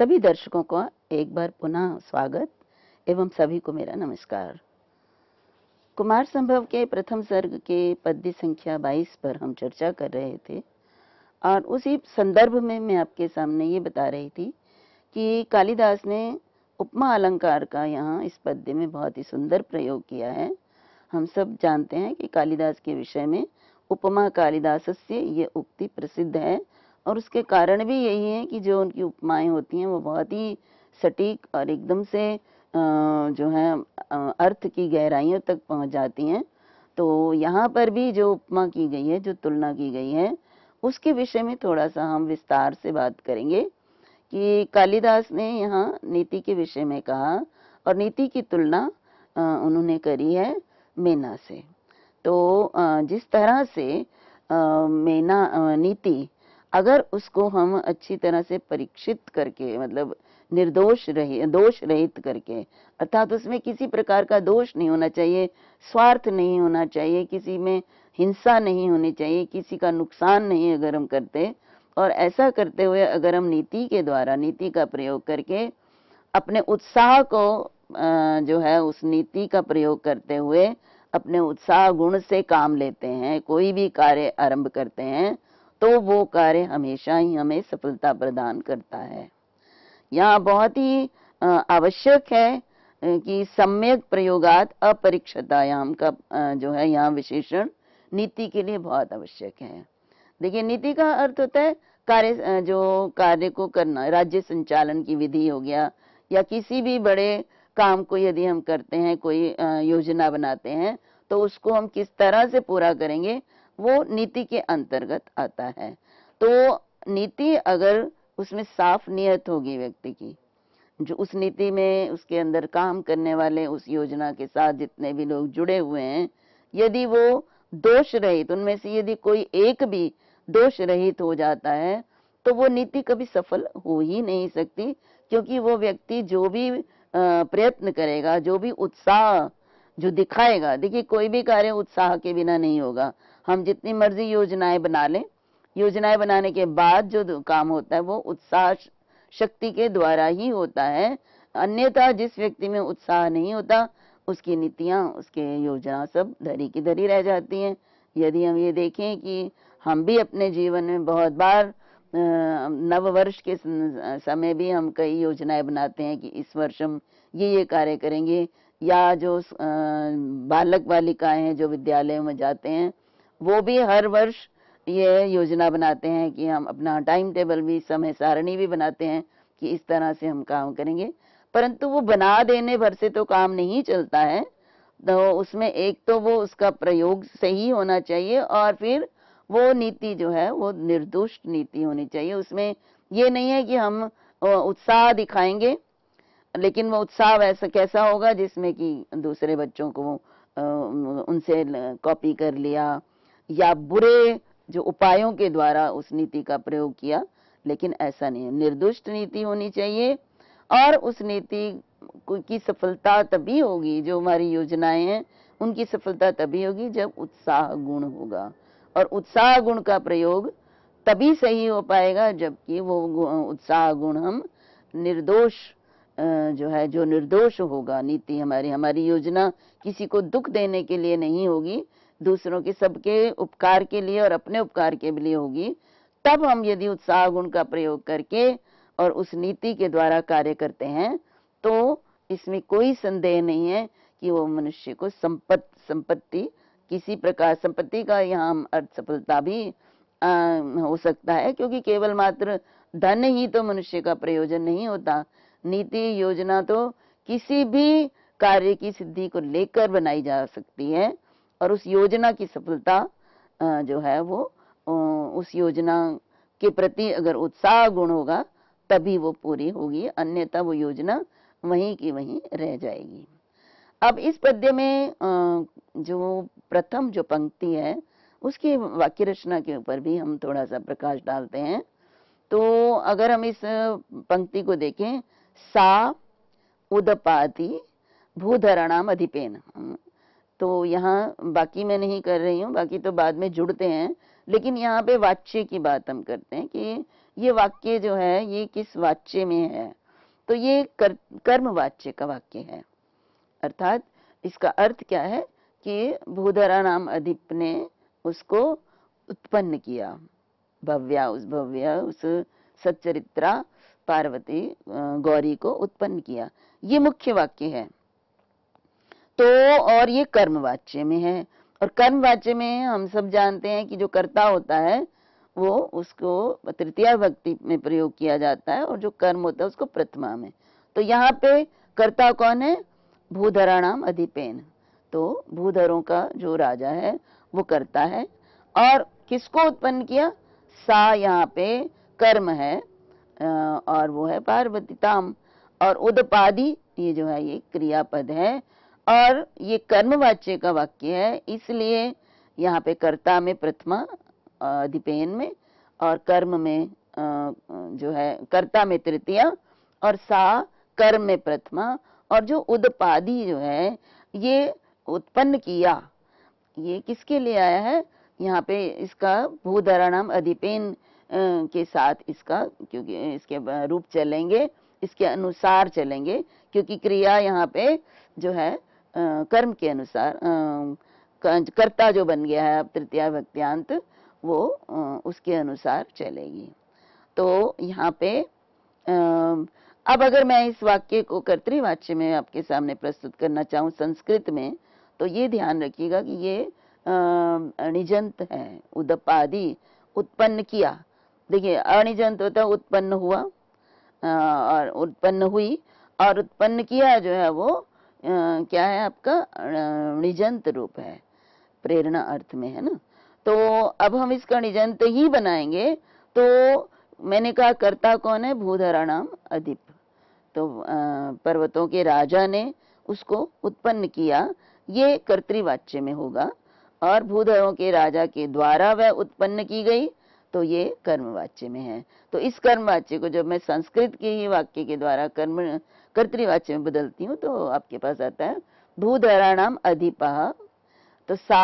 सभी दर्शकों का एक बार पुनः स्वागत एवं सभी को मेरा नमस्कार कुमार संभव के प्रथम सर्ग के पद्य संख्या 22 पर हम चर्चा कर रहे थे और उसी संदर्भ में मैं आपके सामने ये बता रही थी कि कालिदास ने उपमा अलंकार का यहाँ इस पद्य में बहुत ही सुंदर प्रयोग किया है हम सब जानते हैं कि कालिदास के विषय में उपमा कालिदास से ये उक्ति प्रसिद्ध है और उसके कारण भी यही है कि जो उनकी उपमाएं होती हैं वो बहुत ही सटीक और एकदम से जो है अर्थ की गहराइयों तक पहुंच जाती हैं तो यहाँ पर भी जो उपमा की गई है जो तुलना की गई है उसके विषय में थोड़ा सा हम विस्तार से बात करेंगे कि कालिदास ने यहाँ नीति के विषय में कहा और नीति की तुलना उन्होंने करी है मेना से तो जिस तरह से मेना नीति अगर उसको हम अच्छी तरह से परीक्षित करके मतलब निर्दोष रही दोष रहित करके अर्थात उसमें किसी प्रकार का दोष नहीं होना चाहिए स्वार्थ नहीं होना चाहिए किसी में हिंसा नहीं होनी चाहिए किसी का नुकसान नहीं अगर हम करते और ऐसा करते हुए अगर हम नीति के द्वारा नीति का प्रयोग करके अपने उत्साह को जो है उस नीति का प्रयोग करते हुए अपने उत्साह गुण से काम लेते हैं कोई भी कार्य आरंभ करते हैं तो वो कार्य हमेशा ही हमें सफलता प्रदान करता है यह बहुत ही आवश्यक है कि सम्यक प्रयोगात अपरिक्षतायाम का जो है यहाँ विशेषण नीति के लिए बहुत आवश्यक है देखिए नीति का अर्थ होता है कार्य जो कार्य को करना राज्य संचालन की विधि हो गया या किसी भी बड़े काम को यदि हम करते हैं कोई योजना बनाते हैं तो उसको हम किस तरह से पूरा करेंगे वो नीति के अंतर्गत आता है तो नीति अगर उसमें साफ नियत होगी व्यक्ति की जो उस नीति में उसके अंदर काम करने वाले उस योजना के साथ जितने भी लोग जुड़े हुए हैं यदि वो दोष रहित उनमें से यदि कोई एक भी दोष रहित हो जाता है तो वो नीति कभी सफल हो ही नहीं सकती क्योंकि वो व्यक्ति जो भी प्रयत्न करेगा जो भी उत्साह जो दिखाएगा देखिए कोई भी कार्य उत्साह के बिना नहीं होगा हम जितनी मर्जी योजनाएं बना लें योजनाएं बनाने के बाद जो काम होता है वो उत्साह शक्ति के द्वारा ही होता है अन्यथा जिस व्यक्ति में उत्साह नहीं होता उसकी नीतियाँ उसके योजना सब धरी की धरी रह जाती हैं यदि हम ये देखें कि हम भी अपने जीवन में बहुत बार नववर्ष के समय भी हम कई योजनाएं बनाते हैं कि इस वर्ष हम ये ये कार्य करेंगे या जो बालक बालिकाएं हैं जो विद्यालयों में जाते हैं वो भी हर वर्ष ये योजना बनाते हैं कि हम अपना टाइम टेबल भी समय सारणी भी बनाते हैं कि इस तरह से हम काम करेंगे परंतु वो बना देने भर से तो काम नहीं चलता है तो उसमें एक तो वो उसका प्रयोग सही होना चाहिए और फिर वो नीति जो है वो निर्दुष्ट नीति होनी चाहिए उसमें ये नहीं है कि हम उत्साह दिखाएंगे लेकिन वो उत्साह वैसा कैसा होगा जिसमें कि दूसरे बच्चों को उनसे कॉपी कर लिया या बुरे जो उपायों के द्वारा उस नीति का प्रयोग किया लेकिन ऐसा नहीं है निर्दुष्ट नीति होनी चाहिए और उस नीति की सफलता तभी होगी जो हमारी योजनाएं हैं उनकी सफलता तभी होगी जब उत्साह गुण होगा और उत्साह गुण का प्रयोग तभी सही हो पाएगा जबकि वो उत्साह गुण हम निर्दोष जो है जो निर्दोष होगा नीति हमारी हमारी योजना किसी को दुख देने के लिए नहीं होगी दूसरों के सबके उपकार के लिए और अपने उपकार के लिए होगी तब हम यदि उत्साह गुण का प्रयोग करके और उस नीति के द्वारा कार्य करते हैं तो इसमें कोई संदेह नहीं है कि वो मनुष्य को संपत संपत्ति किसी प्रकार संपत्ति का यहाँ अर्थ सफलता भी आ, हो सकता है क्योंकि केवल मात्र धन ही तो मनुष्य का प्रयोजन नहीं होता नीति योजना तो किसी भी कार्य की सिद्धि को लेकर बनाई जा सकती है और उस योजना की सफलता जो है वो उस योजना के प्रति अगर उत्साह गुण होगा तभी वो पूरी होगी अन्यथा वो योजना वहीं की वहीं रह जाएगी अब इस पद्य में जो प्रथम जो पंक्ति है उसकी वाक्य रचना के ऊपर भी हम थोड़ा सा प्रकाश डालते हैं तो अगर हम इस पंक्ति को देखें सा उदपाति भूधरणाम अधिपेन तो यहाँ बाकी मैं नहीं कर रही हूँ बाकी तो बाद में जुड़ते हैं लेकिन यहाँ पे वाच्य की बात हम करते हैं कि ये वाक्य जो है ये किस वाच्य में है तो ये कर, कर्म वाच्य का वाक्य है अर्थात इसका अर्थ क्या है कि भूधरा नाम अधिप ने उसको उत्पन्न किया भव्या उस भव्या उस सच्चरित्रा पार्वती गौरी को उत्पन्न किया ये मुख्य वाक्य है तो और ये कर्मवाच्य में है और कर्मवाच्य में हम सब जानते हैं कि जो कर्ता होता है वो उसको तृतीया भक्ति में प्रयोग किया जाता है और जो कर्म होता है उसको प्रथमा में तो यहाँ पे कर्ता कौन है भूधरा नाम अधिपेन तो भूधरों का जो राजा है वो करता है और किसको उत्पन्न किया सा यहाँ पे कर्म है और वो है पार्वती ताम और उदपादी ये जो है ये क्रियापद है और ये कर्मवाच्य का वाक्य है इसलिए यहाँ पे कर्ता में प्रथमा अधिपेन में और कर्म में जो है कर्ता में तृतीया और सा कर्म में प्रथमा और जो उदपादी जो है ये उत्पन्न किया ये किसके लिए आया है यहाँ पे इसका भूधराणाम अधिपेन के साथ इसका क्योंकि इसके रूप चलेंगे इसके अनुसार चलेंगे क्योंकि क्रिया यहाँ पे जो है कर्म के अनुसार कर्ता जो बन गया है अब तृतीय भक्तियांत वो उसके अनुसार चलेगी तो यहाँ पे अब अगर मैं इस वाक्य को कर्तृवाच्य में आपके सामने प्रस्तुत करना चाहूँ संस्कृत में तो ये ध्यान रखिएगा कि ये अणिजंत है उदपादी उत्पन्न किया देखिए अणिजंत होता है उत्पन्न हुआ और उत्पन्न हुई और उत्पन्न किया जो है वो क्या है आपका निजंत रूप है प्रेरणा अर्थ में है ना तो अब हम इसका निजंत ही बनाएंगे तो मैंने कहा कर्ता कौन है भूधरा नाम अधिप तो पर्वतों के राजा ने उसको उत्पन्न किया ये कर्तृवाच्य में होगा और भूधरों के राजा के द्वारा वह उत्पन्न की गई तो ये कर्मवाच्य में है तो इस कर्मवाच्य को जब मैं संस्कृत के ही वाक्य के द्वारा कर्म कर्तवाच्य में बदलती हूँ तो आपके पास आता है नाम अधिपाह तो सा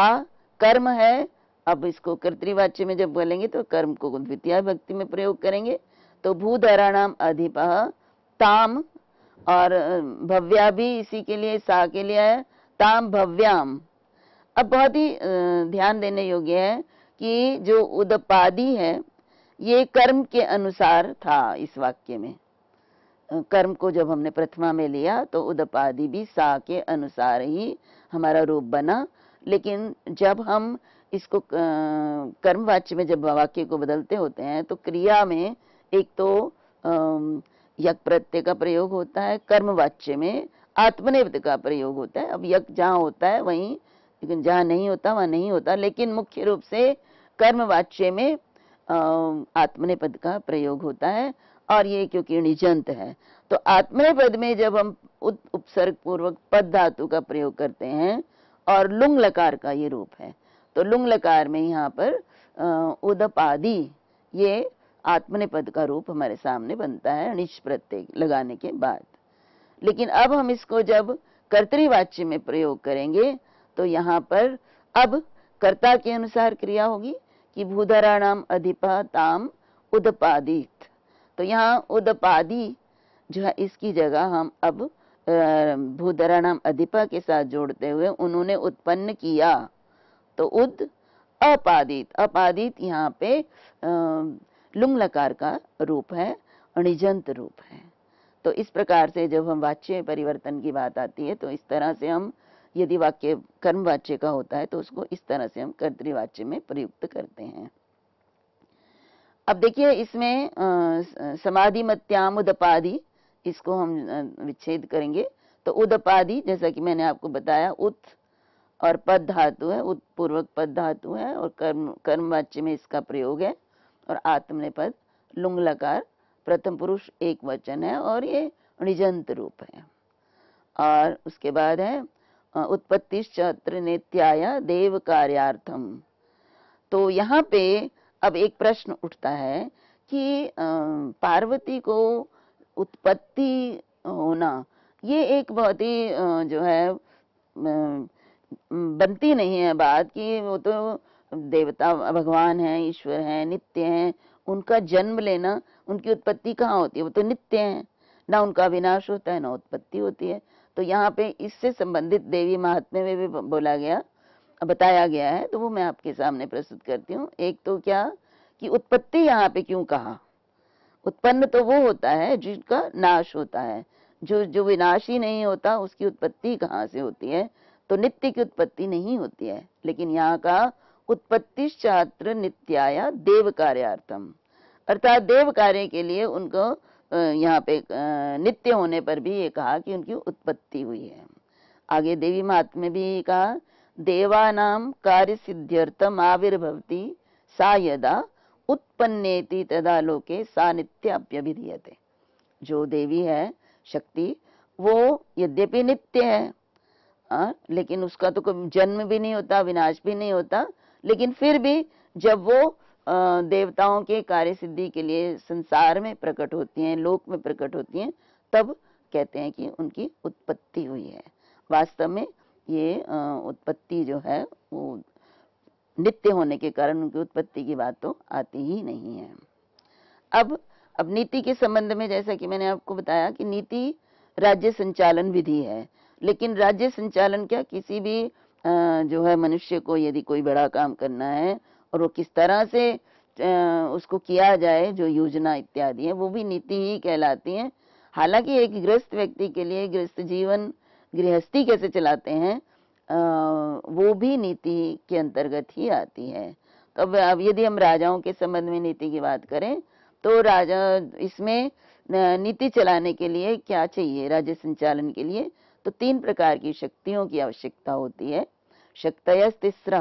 कर्म है अब इसको कर्तवाच्य में जब बोलेंगे तो कर्म को द्वितीय भक्ति में प्रयोग करेंगे तो नाम अधिपाह ताम और भव्या भी इसी के लिए सा के लिए है ताम भव्याम अब बहुत ही ध्यान देने योग्य है कि जो उदपादी है ये कर्म के अनुसार था इस वाक्य में कर्म को जब हमने प्रथमा में लिया तो उदपादि भी सा के अनुसार ही हमारा रूप बना लेकिन जब हम इसको कर्मवाच्य में जब वाक्य को बदलते होते हैं तो क्रिया में एक तो यक प्रत्यय का प्रयोग होता है कर्मवाच्य में आत्मनेपद का प्रयोग होता है अब यक जहाँ होता है वहीं लेकिन जहाँ नहीं होता वहाँ नहीं होता लेकिन मुख्य रूप से कर्मवाच्य में आत्मनेपद का प्रयोग होता है और ये क्योंकि निजंत है तो आत्मने पद में जब हम उपसर्ग पूर्वक पद धातु का प्रयोग करते हैं और लुंग लकार का ये रूप है तो लुंग लकार में यहाँ पर उदपादि ये आत्मने पद का रूप हमारे सामने बनता है निश प्रत्यय लगाने के बाद लेकिन अब हम इसको जब कर्तवाच्य में प्रयोग करेंगे तो यहाँ पर अब कर्ता के अनुसार क्रिया होगी कि भूधरा नाम अधिपा ताम उदपादि तो यहाँ उदपादी जो है इसकी जगह हम अब नाम अधिपा के साथ जोड़ते हुए उन्होंने उत्पन्न किया तो उद अपादित अपादित यहाँ पे लुंग लकार का रूप है अणिजंत रूप है तो इस प्रकार से जब हम वाच्य परिवर्तन की बात आती है तो इस तरह से हम यदि वाक्य कर्म वाच्य का होता है तो उसको इस तरह से हम कर्तृवाच्य में प्रयुक्त करते हैं अब देखिए इसमें समाधि मत्याम उदपादि इसको हम विच्छेद करेंगे तो उदपादि जैसा कि मैंने आपको बताया उत और पद धातु है पूर्वक पद धातु है और कर्म कर्मवाच्य में इसका प्रयोग है और आत्मने पद लुंगलाकार प्रथम पुरुष एक वचन है और ये निजंत रूप है और उसके बाद है उत्पत्ति छत्र नित्याय देव कार्यार्थम तो यहाँ पे अब एक प्रश्न उठता है कि पार्वती को उत्पत्ति होना ये एक बहुत ही जो है बनती नहीं है बात कि वो तो देवता भगवान है ईश्वर है नित्य है उनका जन्म लेना उनकी उत्पत्ति कहाँ होती है वो तो नित्य है ना उनका विनाश होता है ना उत्पत्ति होती है तो यहाँ पे इससे संबंधित देवी महात्म्य में भी बोला गया बताया गया है तो वो मैं आपके सामने प्रस्तुत करती हूँ एक तो क्या कि उत्पत्ति यहाँ पे क्यों कहा उत्पन्न तो वो होता है जिसका नाश होता है जो जो विनाश ही नहीं होता उसकी उत्पत्ति कहाँ से होती है तो नित्य की उत्पत्ति नहीं होती है लेकिन यहाँ का उत्पत्ति छात्र नित्याया देव कार्यार्थम अर्थात देव कार्य के लिए उनको यहाँ पे नित्य होने पर भी ये कहा कि उनकी उत्पत्ति हुई है आगे देवी महात्म्य भी कहा देवानां कार्यसिद्ध्यर्थम् आविर्भवति सा यदा उत्पन्नेति तदा लोके सा अप्यभिधीयते जो देवी है शक्ति वो यद्यपि नित्य है आ, लेकिन उसका तो कोई जन्म भी नहीं होता विनाश भी नहीं होता लेकिन फिर भी जब वो आ, देवताओं के कार्य सिद्धि के लिए संसार में प्रकट होती हैं लोक में प्रकट होती हैं तब कहते हैं कि उनकी उत्पत्ति हुई है वास्तव में ये उत्पत्ति जो है वो नित्य होने के कारण उनकी उत्पत्ति की बात तो आती ही नहीं है अब अब नीति के संबंध में जैसा कि मैंने आपको बताया कि नीति राज्य संचालन विधि है लेकिन राज्य संचालन क्या किसी भी जो है मनुष्य को यदि कोई बड़ा काम करना है और वो किस तरह से उसको किया जाए जो योजना इत्यादि है वो भी नीति ही कहलाती है हालांकि एक ग्रस्त व्यक्ति के लिए ग्रस्त जीवन गृहस्थी कैसे चलाते हैं वो भी नीति के अंतर्गत ही आती है तो अब अब यदि हम राजाओं के संबंध में नीति की बात करें तो राजा इसमें नीति चलाने के लिए क्या चाहिए राज्य संचालन के लिए तो तीन प्रकार की शक्तियों की आवश्यकता होती है शक्तय तीसरा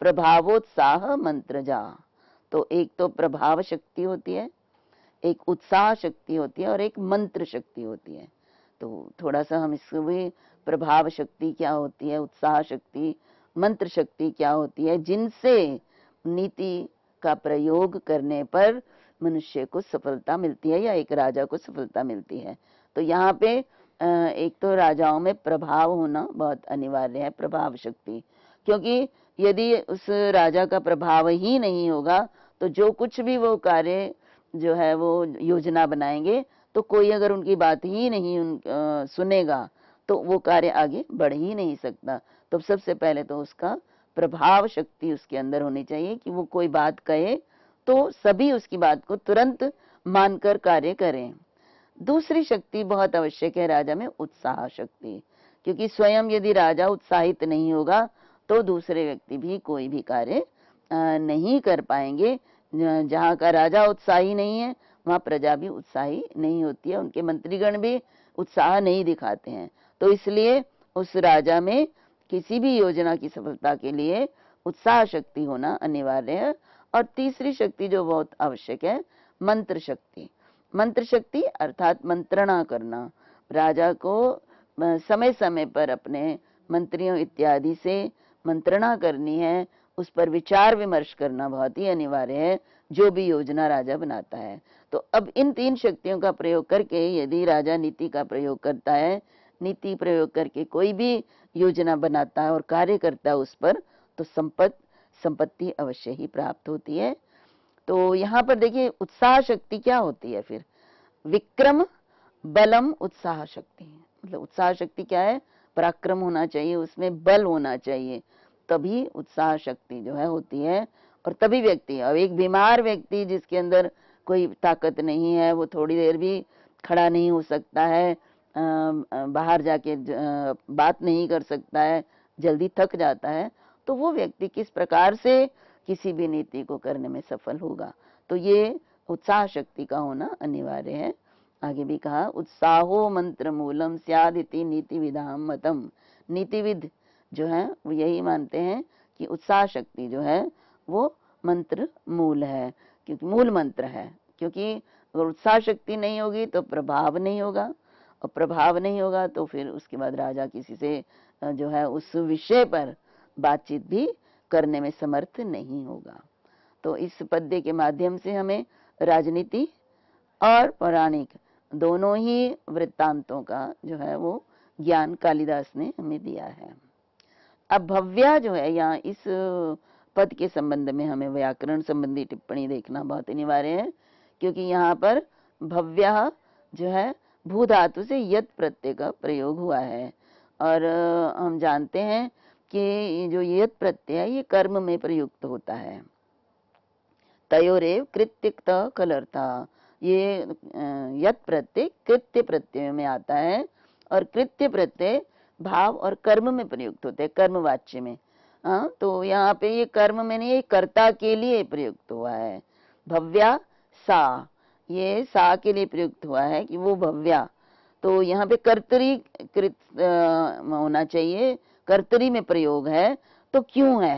प्रभावोत्साह मंत्रजा तो एक तो प्रभाव शक्ति होती है एक उत्साह शक्ति होती है और एक मंत्र शक्ति होती है तो थोड़ा सा हम इसको भी प्रभाव शक्ति क्या होती है उत्साह शक्ति मंत्र शक्ति क्या होती है जिनसे नीति का प्रयोग करने पर मनुष्य को सफलता मिलती है या एक राजा को सफलता मिलती है तो यहाँ पे एक तो राजाओं में प्रभाव होना बहुत अनिवार्य है प्रभाव शक्ति क्योंकि यदि उस राजा का प्रभाव ही नहीं होगा तो जो कुछ भी वो कार्य जो है वो योजना बनाएंगे तो कोई अगर उनकी बात ही नहीं उन आ, सुनेगा तो वो कार्य आगे बढ़ ही नहीं सकता तो सबसे पहले तो उसका प्रभाव शक्ति उसके अंदर होनी चाहिए कि वो कोई बात कहे तो सभी उसकी बात को तुरंत मानकर कार्य करें दूसरी शक्ति बहुत आवश्यक है राजा में उत्साह शक्ति क्योंकि स्वयं यदि राजा उत्साहित नहीं होगा तो दूसरे व्यक्ति भी कोई भी कार्य नहीं कर पाएंगे जहाँ का राजा उत्साही नहीं है वहाँ प्रजा भी उत्साही नहीं होती है उनके मंत्रीगण भी उत्साह नहीं दिखाते हैं तो इसलिए उस राजा में किसी भी योजना की सफलता के लिए उत्साह शक्ति होना अनिवार्य है और तीसरी शक्ति जो बहुत आवश्यक है मंत्र शक्ति मंत्र शक्ति अर्थात मंत्रणा करना राजा को समय समय पर अपने मंत्रियों इत्यादि से मंत्रणा करनी है उस पर विचार विमर्श करना बहुत ही अनिवार्य है जो भी योजना राजा बनाता है तो अब इन तीन शक्तियों का प्रयोग करके यदि राजा नीति का प्रयोग करता है नीति प्रयोग करके कोई भी योजना बनाता है और कार्य करता है उस पर तो संपत्त संपत्ति अवश्य ही प्राप्त होती है तो यहाँ पर देखिए उत्साह शक्ति क्या होती है फिर विक्रम बलम उत्साह शक्ति मतलब उत्साह शक्ति क्या है पराक्रम होना चाहिए उसमें बल होना चाहिए तभी उत्साह शक्ति जो है होती है और तभी व्यक्ति अब एक बीमार व्यक्ति जिसके अंदर कोई ताकत नहीं है वो थोड़ी देर भी खड़ा नहीं हो सकता है बाहर जाके बात नहीं कर सकता है जल्दी थक जाता है तो वो व्यक्ति किस प्रकार से किसी भी नीति को करने में सफल होगा तो ये उत्साह शक्ति का होना अनिवार्य है आगे भी कहा उत्साहो मंत्र मूलम सियादिति नीति विधाम मतम नीतिविद जो है वो यही मानते हैं कि उत्साह शक्ति जो है वो मंत्र मूल है क्योंकि मूल मंत्र है क्योंकि अगर उत्साह शक्ति नहीं होगी तो प्रभाव नहीं होगा और प्रभाव नहीं होगा तो फिर उसके बाद राजा किसी से जो है उस विषय पर बातचीत भी करने में समर्थ नहीं होगा तो इस पद्य के माध्यम से हमें राजनीति और पौराणिक दोनों ही वृत्तांतों का जो है वो ज्ञान कालिदास ने हमें दिया है अब भव्या जो है यहाँ इस पद के संबंध में हमें व्याकरण संबंधी टिप्पणी देखना बहुत अनिवार्य है क्योंकि यहाँ पर भव्य जो है भू धातु से यत प्रत्यय का प्रयोग हुआ है और हम जानते हैं कि जो यत प्रत्यय है ये कर्म में प्रयुक्त होता है तयोरेव कृत्यक्त कलर्था ये यत प्रत्यय कृत्य प्रत्यय में आता है और कृत्य प्रत्यय भाव और कर्म में प्रयुक्त होते हैं वाच्य में हाँ तो यहाँ पे ये कर्म में नहीं कर्ता के लिए प्रयुक्त हुआ है भव्या सा ये सा के लिए प्रयुक्त हुआ है कि वो भव्या तो यहाँ पे कर्तरी कृत होना चाहिए कर्तरी में प्रयोग है तो क्यों है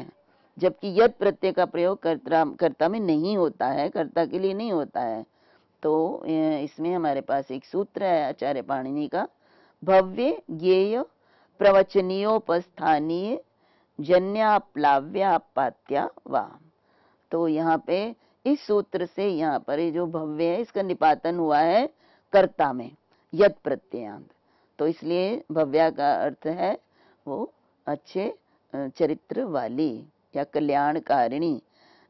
जबकि यद प्रत्यय का प्रयोग कर्ता कर्ता में नहीं होता है कर्ता के लिए नहीं होता है तो इसमें हमारे पास एक सूत्र है आचार्य पाणिनि का भव्य ज्ञेय प्रवचनीयोपस्थानीय जन्याप्लाव्यापात्या वा तो यहाँ पे इस सूत्र से यहाँ पर ये जो भव्य है इसका निपातन हुआ है कर्ता में यद प्रत्ययांत तो इसलिए भव्या का अर्थ है वो अच्छे चरित्र वाली या कल्याणकारिणी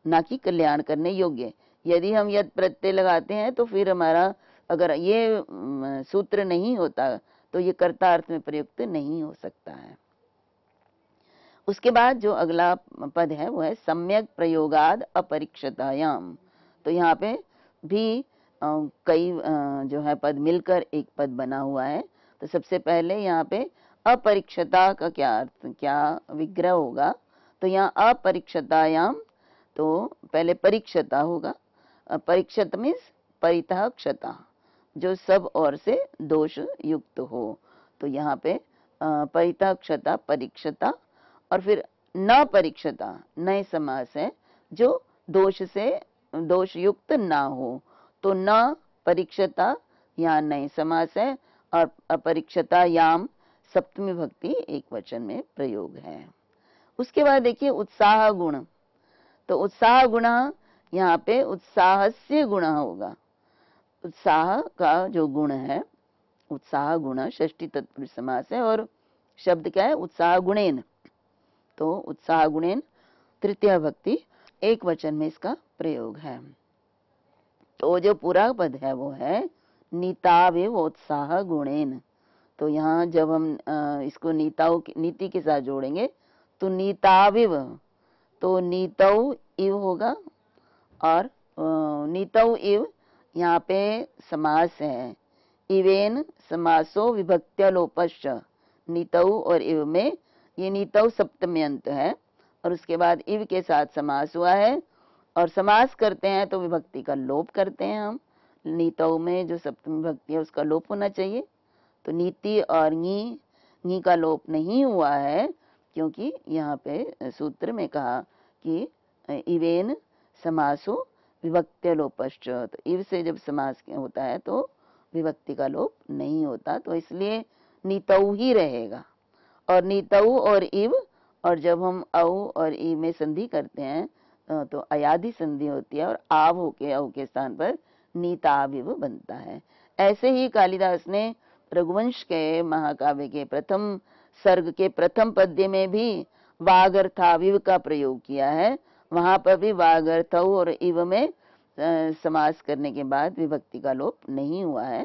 ना कि कल्याण करने योग्य यदि हम यद प्रत्यय लगाते हैं तो फिर हमारा अगर ये सूत्र नहीं होता तो ये कर्ता अर्थ में प्रयुक्त नहीं हो सकता है उसके बाद जो अगला पद है वो है सम्यक प्रयोगाद अपरिक्षतायाम तो यहाँ पे भी आ, कई आ, जो है पद मिलकर एक पद बना हुआ है तो सबसे पहले यहाँ पे अपरिक्षता का क्या अर्थ क्या विग्रह होगा तो यहाँ अपरिक्षतायाम तो पहले परीक्षता होगा परीक्षत मीन्स परितः क्षता जो सब और से दोष युक्त हो तो यहाँ पे परितः क्षता परीक्षता और फिर न परीक्षता नए समास है जो दोष से दोष युक्त ना हो तो न परीक्षता यहाँ नए समास है और अपरीक्षता याम सप्तमी भक्ति एक वचन में प्रयोग है उसके बाद देखिए उत्साह गुण तो उत्साह गुण यहाँ पे उत्साह से गुण होगा उत्साह का जो गुण है उत्साह गुण षष्टी तत्पुरुष समास है और शब्द क्या है उत्साह गुणेन तो उत्साह गुणेन तृतीय भक्ति एक वचन में इसका प्रयोग है तो जो पूरा पद है वो है नीतावे उत्साह गुणेन तो यहाँ जब हम इसको नीताओं की नीति के साथ जोड़ेंगे तो नीताविव तो नीतव इव होगा और नीतव इव यहाँ पे समास है इवेन समासो विभक्त्यालोपश्च नीतव और इव में ये नीतव सप्तमी अंत है और उसके बाद इव के साथ समास हुआ है और समास करते हैं तो विभक्ति का लोप करते हैं हम नीतव में जो सप्तमी विभक्ति है उसका लोप होना चाहिए तो नीति और नी नी का लोप नहीं हुआ है क्योंकि यहाँ पे सूत्र में कहा कि इवेन समासु विभक्त लोपश्च तो इव से जब समास होता है तो विभक्ति का लोप नहीं होता तो इसलिए नीतव ही रहेगा और नीतऊ और इव और जब हम औ और ई में संधि करते हैं तो अयाधि संधि होती है और आव होके औ के स्थान पर नीताविव बनता है ऐसे ही कालिदास ने रघुवंश के महाकाव्य के प्रथम सर्ग के प्रथम पद्य में भी वागर्थाविव का प्रयोग किया है वहां पर भी वागर्थ और इव में समास करने के बाद विभक्ति का लोप नहीं हुआ है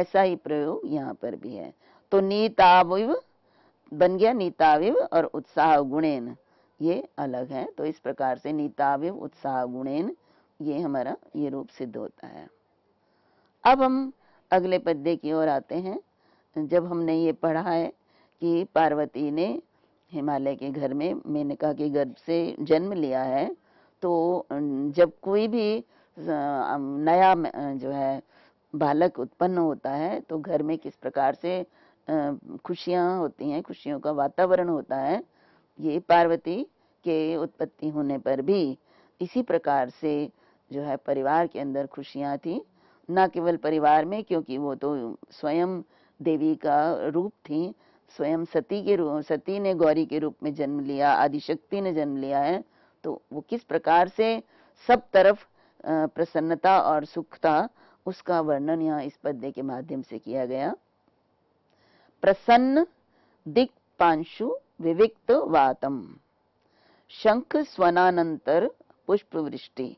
ऐसा ही प्रयोग यहाँ पर भी है तो नीताविव बन गया नीताविव और उत्साह गुणेन ये अलग है तो इस प्रकार से नीताविव उत्साह गुणेन ये हमारा ये रूप सिद्ध होता है अब हम अगले पद्य की ओर आते हैं जब हमने ये पढ़ा है कि पार्वती ने हिमालय के घर में मेनका के गर्भ से जन्म लिया है तो जब कोई भी नया जो है बालक उत्पन्न होता है तो घर में किस प्रकार से खुशियाँ होती हैं खुशियों का वातावरण होता है ये पार्वती के उत्पत्ति होने पर भी इसी प्रकार से जो है परिवार के अंदर खुशियाँ थी न केवल परिवार में क्योंकि वो तो स्वयं देवी का रूप थी स्वयं सती के रूप सती ने गौरी के रूप में जन्म लिया आदिशक्ति ने जन्म लिया है तो वो किस प्रकार से सब तरफ प्रसन्नता और सुखता उसका वर्णन यहाँ इस पद्य के माध्यम से किया गया प्रसन्न दिक्पांशु विविक्त वातम शंख स्वनानंतर पुष्पवृष्टि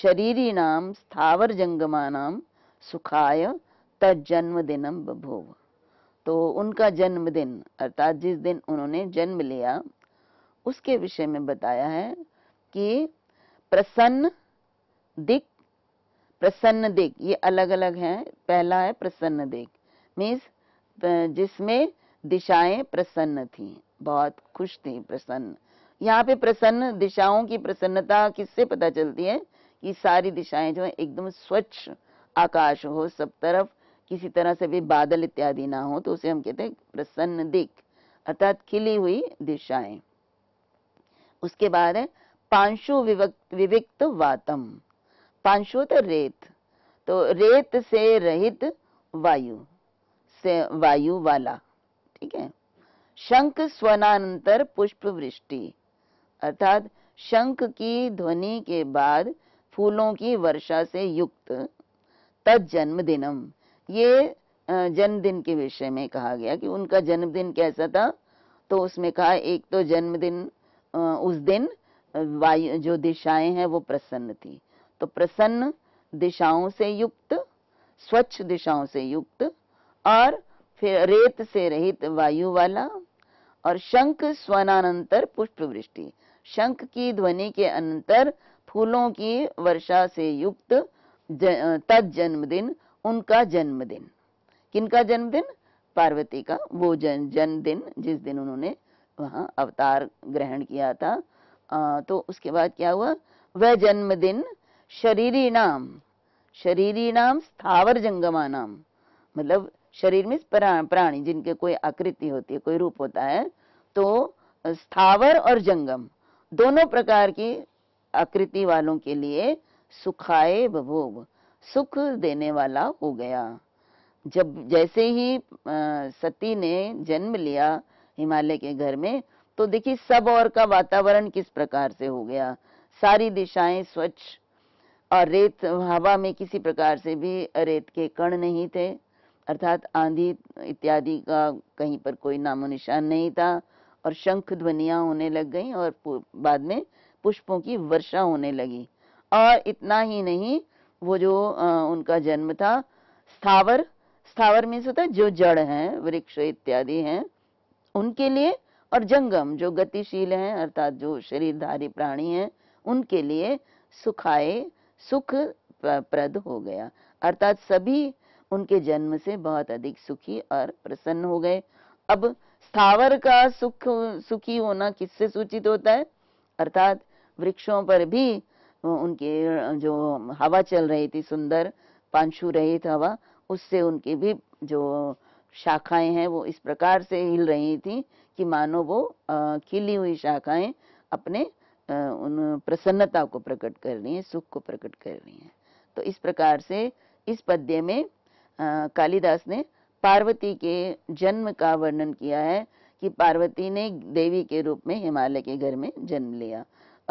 शरीरिणाम स्थावर जंगमानाम सुखाय तजन्मदिनम बभूव तो उनका जन्मदिन अर्थात जिस दिन उन्होंने जन्म लिया उसके विषय में बताया है कि प्रसन्न दिक प्रसन्न दिक ये अलग अलग हैं पहला है प्रसन्न दिक मीन्स जिसमें दिशाएं प्रसन्न थी बहुत खुश थी प्रसन्न यहाँ पे प्रसन्न दिशाओं की प्रसन्नता किससे पता चलती है कि सारी दिशाएं जो है एकदम स्वच्छ आकाश हो सब तरफ किसी तरह से भी बादल इत्यादि ना हो तो उसे हम कहते हैं प्रसन्न दिक अर्थात खिली हुई दिशाएं उसके बाद है पांशु विविक्त वातम पांशु तो रेत तो रेत से रहित वायु से वायु वाला ठीक है शंख स्वनानंतर पुष्प वृष्टि अर्थात शंख की ध्वनि के बाद फूलों की वर्षा से युक्त तद जन्मदिनम ये जन्मदिन के विषय में कहा गया कि उनका जन्मदिन कैसा था तो उसमें कहा एक तो जन्मदिन उस दिन वायु जो दिशाएं हैं वो प्रसन्न थी तो प्रसन्न दिशाओं से युक्त स्वच्छ दिशाओं से युक्त और फिर रेत से रहित वायु वाला और शंख स्वनानंतर पुष्प वृष्टि शंख की ध्वनि के अंतर फूलों की वर्षा से युक्त तद जन्मदिन उनका जन्मदिन किनका जन्मदिन पार्वती का वो जन जन्मदिन जिस दिन उन्होंने वहाँ अवतार ग्रहण किया था आ, तो उसके बाद क्या हुआ वह जन्मदिन शरीरी नाम शरीरी नाम स्थावर जंगमा नाम मतलब शरीर में प्राणी जिनके कोई आकृति होती है कोई रूप होता है तो स्थावर और जंगम दोनों प्रकार की आकृति वालों के लिए सुखाए भोग सुख देने वाला हो गया जब जैसे ही सती ने जन्म लिया हिमालय के घर में तो देखिए सब और का वातावरण किस प्रकार से हो गया सारी दिशाएं स्वच्छ और रेत हवा में किसी प्रकार से भी रेत के कण नहीं थे अर्थात आंधी इत्यादि का कहीं पर कोई नामो निशान नहीं था और शंख ध्वनिया होने लग गई और बाद में पुष्पों की वर्षा होने लगी और इतना ही नहीं वो जो आ, उनका जन्म था स्थावर स्थावर मीन्स होता है जो जड़ हैं वृक्ष इत्यादि हैं उनके लिए और जंगम जो गतिशील हैं अर्थात जो शरीरधारी प्राणी हैं उनके लिए सुखाए सुख प्रद हो गया अर्थात सभी उनके जन्म से बहुत अधिक सुखी और प्रसन्न हो गए अब स्थावर का सुख सुखी होना किससे सूचित होता है अर्थात वृक्षों पर भी उनके जो हवा चल रही थी सुंदर पांशु रहित हवा उससे उनकी भी जो शाखाएं हैं वो इस प्रकार से हिल रही थी कि मानो वो खिली हुई शाखाएं अपने उन प्रसन्नता को प्रकट कर रही हैं सुख को प्रकट कर रही हैं तो इस प्रकार से इस पद्य में कालिदास ने पार्वती के जन्म का वर्णन किया है कि पार्वती ने देवी के रूप में हिमालय के घर में जन्म लिया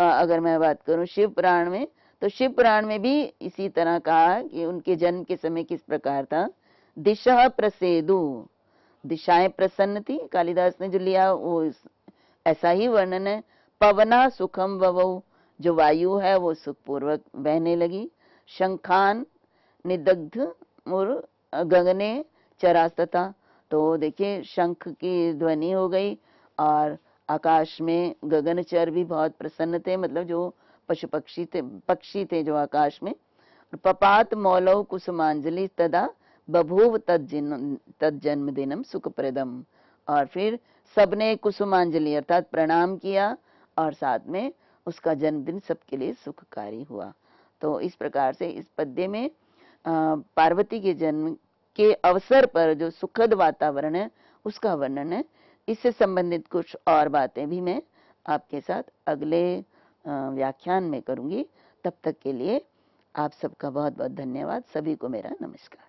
अगर मैं बात करूं शिव पुराण में तो शिव पुराण में भी इसी तरह कहा कि उनके जन्म के समय किस प्रकार था दिशा प्रसेदु दिशाएं प्रसन्न थी कालिदास ने जो लिया वो ऐसा ही वर्णन है पवना सुखम ववऊ जो वायु है वो सुखपूर्वक बहने लगी शंखान निदग्ध मुर गगने चरास्तता तो देखिए शंख की ध्वनि हो गई और आकाश में गगनचर भी बहुत प्रसन्न थे मतलब जो पशु पक्षी थे पक्षी थे जो आकाश में पपात मौलव कुसुमांजलि तदा बभूव तद तद सुख प्रदम और फिर सबने कुसुमांजलि अर्थात प्रणाम किया और साथ में उसका जन्मदिन सबके लिए सुखकारी हुआ तो इस प्रकार से इस पद्य में पार्वती के जन्म के अवसर पर जो सुखद वातावरण है उसका वर्णन है इससे संबंधित कुछ और बातें भी मैं आपके साथ अगले व्याख्यान में करूंगी तब तक के लिए आप सबका बहुत बहुत धन्यवाद सभी को मेरा नमस्कार